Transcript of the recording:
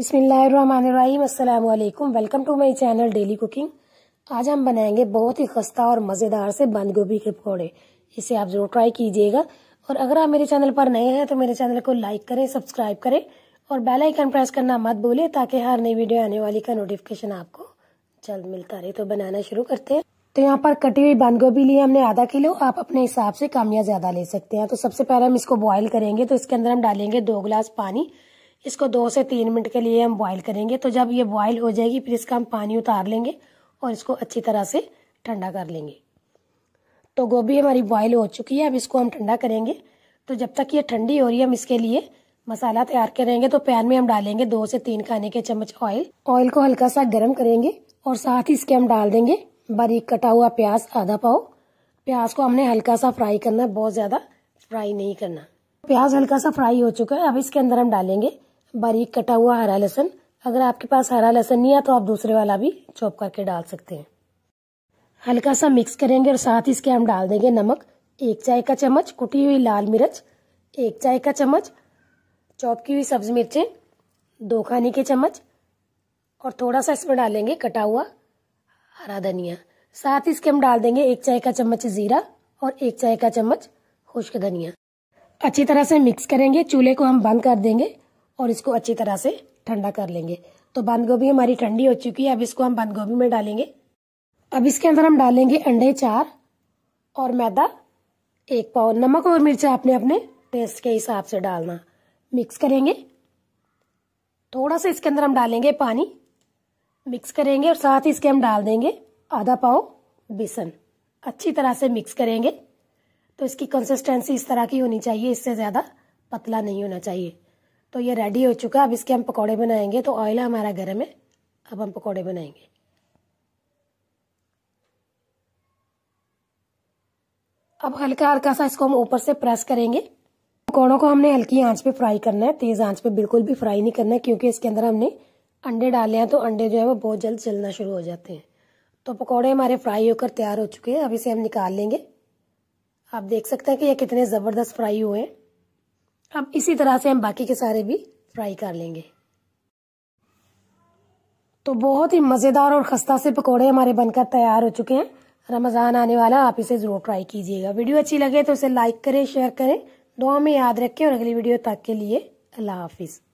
बिसमीम अल्लाम welcome to my channel daily cooking आज हम बनाएंगे बहुत ही खस्ता और मज़ेदार से बंद गोभी के पकौड़े इसे आप ज़रूर ट्राई कीजिएगा और अगर आप मेरे चैनल पर नए हैं तो मेरे चैनल को लाइक करें सब्सक्राइब करें और बेल आइकन प्रेस करना मत भूलें ताकि हर नई वीडियो आने वाली का नोटिफिकेशन आपको जल्द मिलता रहे तो बनाना शुरू करते हैं तो यहाँ पर कटी हुई बंद गोभी लिए हमने आधा किलो आप अपने हिसाब से कम या ज़्यादा ले सकते हैं तो सबसे पहले हम इसको बॉयल करेंगे तो इसके अंदर हम डालेंगे दो गिलास पानी इसको दो से तीन मिनट के लिए हम बॉईल करेंगे तो जब ये बॉईल हो जाएगी फिर इसका हम पानी उतार लेंगे और इसको अच्छी तरह से ठंडा कर लेंगे तो गोभी हमारी बॉईल हो चुकी है अब इसको हम ठंडा करेंगे तो जब तक ये ठंडी हो रही है हम इसके लिए मसाला तैयार करेंगे तो पैन में हम डालेंगे दो से तीन खाने के चम्मच ऑयल ऑयल को हल्का सा गर्म करेंगे और साथ ही इसके हम डाल देंगे बारीक कटा हुआ प्याज आधा पाओ प्याज को हमने हल्का सा फ्राई करना है बहुत ज़्यादा फ्राई नहीं करना प्याज हल्का सा फ्राई हो चुका है अब इसके अंदर हम डालेंगे बारीक कटा हुआ हरा लहसन अगर आपके पास हरा लहसन नहीं है तो आप दूसरे वाला भी चॉप करके डाल सकते हैं हल्का सा मिक्स करेंगे और साथ ही इसके हम डाल देंगे नमक एक चाय का चम्मच कुटी हुई लाल मिर्च एक चाय का चम्मच चॉप की हुई सब्ज मिर्चें दो खाने के चम्मच और थोड़ा सा इसमें डालेंगे कटा हुआ हरा धनिया साथ ही इसके हम डाल देंगे एक चाय का चम्मच जीरा और एक चाय का चम्मच खुश्क धनिया अच्छी तरह से मिक्स करेंगे चूल्हे को हम बंद कर देंगे और इसको अच्छी तरह से ठंडा कर लेंगे तो बंद गोभी हमारी ठंडी हो चुकी है अब इसको हम बंद गोभी में डालेंगे अब इसके अंदर हम डालेंगे अंडे चार और मैदा एक पाव नमक और मिर्च आपने अपने टेस्ट के हिसाब से डालना मिक्स करेंगे थोड़ा सा इसके अंदर हम डालेंगे पानी मिक्स करेंगे और साथ ही इसके हम डाल देंगे आधा पाव बेसन अच्छी तरह से मिक्स करेंगे तो इसकी कंसिस्टेंसी इस तरह की होनी चाहिए इससे ज़्यादा पतला नहीं होना चाहिए तो ये रेडी हो चुका है अब इसके हम पकौड़े बनाएंगे तो ऑयल हमारा गर्म है अब हम पकौड़े बनाएंगे अब हल्का हल्का सा इसको हम ऊपर से प्रेस करेंगे पकौड़ों को हमने हल्की आंच पे फ्राई करना है तेज आंच पे बिल्कुल भी फ्राई नहीं करना है क्योंकि इसके अंदर हमने अंडे डाले हैं तो अंडे जो है वो बहुत जल्द जलना शुरू हो जाते हैं तो पकौड़े हमारे फ्राई होकर तैयार हो चुके हैं अब इसे हम निकाल लेंगे आप देख सकते हैं कि ये कितने ज़बरदस्त फ्राई हुए हैं अब इसी तरह से हम बाकी के सारे भी फ्राई कर लेंगे तो बहुत ही मज़ेदार और खस्ता से पकोड़े हमारे बनकर तैयार हो चुके हैं रमज़ान आने वाला आप इसे ज़रूर ट्राई कीजिएगा वीडियो अच्छी लगे तो इसे लाइक करें शेयर करें दुआ में याद रखें और अगली वीडियो तक के लिए अल्लाह हाफिज़